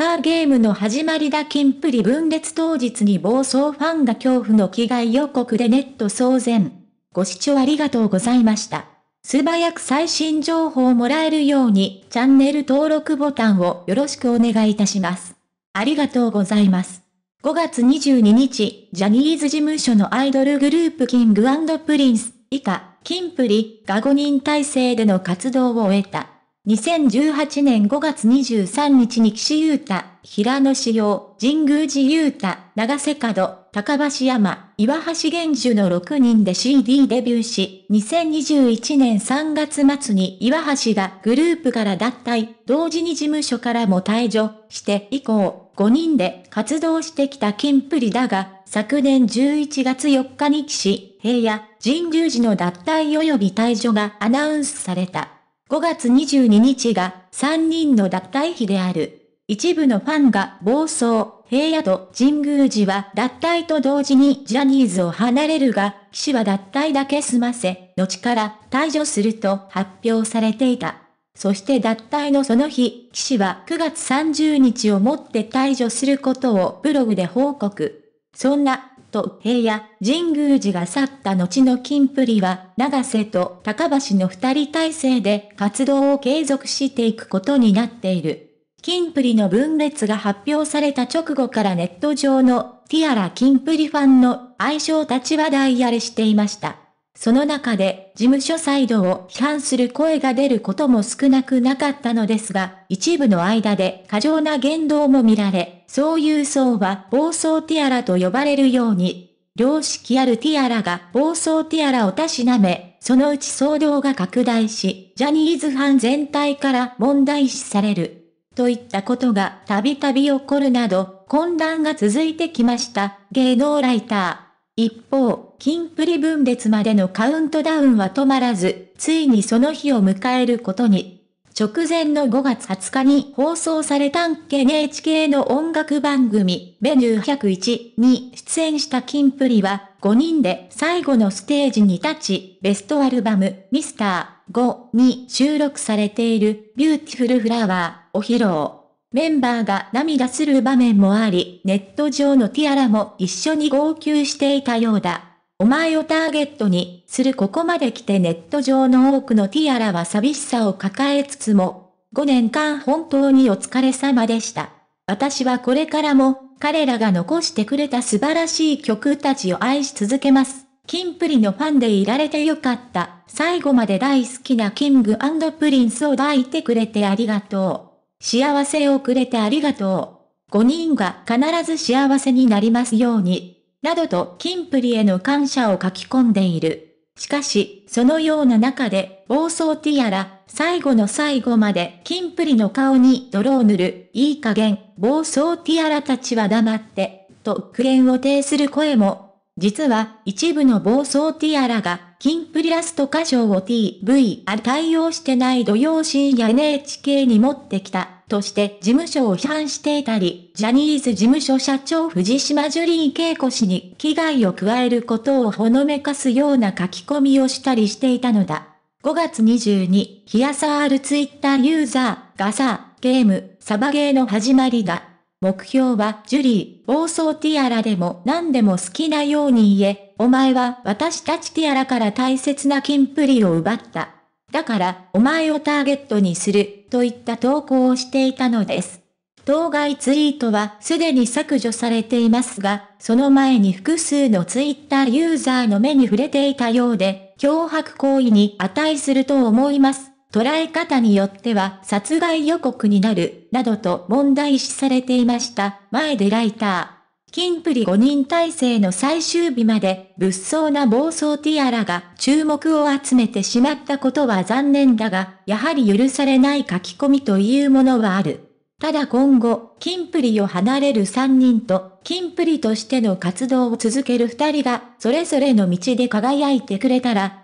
さーゲームの始まりだ金プリ分裂当日に暴走ファンが恐怖の危害予告でネット騒然。ご視聴ありがとうございました。素早く最新情報をもらえるようにチャンネル登録ボタンをよろしくお願いいたします。ありがとうございます。5月22日、ジャニーズ事務所のアイドルグループキングプリンス以下、キンプリが5人体制での活動を終えた。2018年5月23日に岸優太、平野紫耀、神宮寺優太、長瀬角、高橋山、岩橋玄樹の6人で CD デビューし、2021年3月末に岩橋がグループから脱退、同時に事務所からも退場して以降、5人で活動してきた金プリだが、昨年11月4日に岸、平野、神宮寺の脱退及び退場がアナウンスされた。5月22日が3人の脱退日である。一部のファンが暴走、平野と神宮寺は脱退と同時にジャニーズを離れるが、騎士は脱退だけ済ませ、後から退場すると発表されていた。そして脱退のその日、騎士は9月30日をもって退場することをブログで報告。そんなと平野、神宮寺が去った後の金プリは、長瀬と高橋の二人体制で活動を継続していくことになっている。金プリの分裂が発表された直後からネット上のティアラ金プリファンの愛称たちは大荒れしていました。その中で事務所サイドを批判する声が出ることも少なくなかったのですが、一部の間で過剰な言動も見られ、そういう層は暴走ティアラと呼ばれるように、良識あるティアラが暴走ティアラをたしなめ、そのうち騒動が拡大し、ジャニーズファン全体から問題視される。といったことがたびたび起こるなど、混乱が続いてきました、芸能ライター。一方、金プリ分裂までのカウントダウンは止まらず、ついにその日を迎えることに。直前の5月20日に放送された NHK の音楽番組、メニュー101に出演した金プリは、5人で最後のステージに立ち、ベストアルバム、ミスター5に収録されている、ビューティフルフラワーを披露。メンバーが涙する場面もあり、ネット上のティアラも一緒に号泣していたようだ。お前をターゲットにするここまで来てネット上の多くのティアラは寂しさを抱えつつも、5年間本当にお疲れ様でした。私はこれからも彼らが残してくれた素晴らしい曲たちを愛し続けます。キンプリのファンでいられてよかった。最後まで大好きなキングプリンスを抱いてくれてありがとう。幸せをくれてありがとう。5人が必ず幸せになりますように。などとキンプリへの感謝を書き込んでいる。しかし、そのような中で、暴走ティアラ、最後の最後までキンプリの顔に泥を塗る、いい加減、暴走ティアラたちは黙って、と苦言を呈する声も実は一部の暴走ティアラが、金プリラスト歌唱を TVR 対応してない土曜深夜 NHK に持ってきた、として事務所を批判していたり、ジャニーズ事務所社長藤島ジュリー景子氏に危害を加えることをほのめかすような書き込みをしたりしていたのだ。5月22、ヒアサールツイッターユーザーがさ、ゲーム、サバゲーの始まりだ。目標はジュリー、暴走ティアラでも何でも好きなように言え、お前は私たちティアラから大切な金プリを奪った。だから、お前をターゲットにする、といった投稿をしていたのです。当該ツイートはすでに削除されていますが、その前に複数のツイッターユーザーの目に触れていたようで、脅迫行為に値すると思います。捉え方によっては殺害予告になる、などと問題視されていました。前でライター。金プリ5人体制の最終日まで物騒な暴走ティアラが注目を集めてしまったことは残念だが、やはり許されない書き込みというものはある。ただ今後、金プリを離れる3人と、金プリとしての活動を続ける2人が、それぞれの道で輝いてくれたら、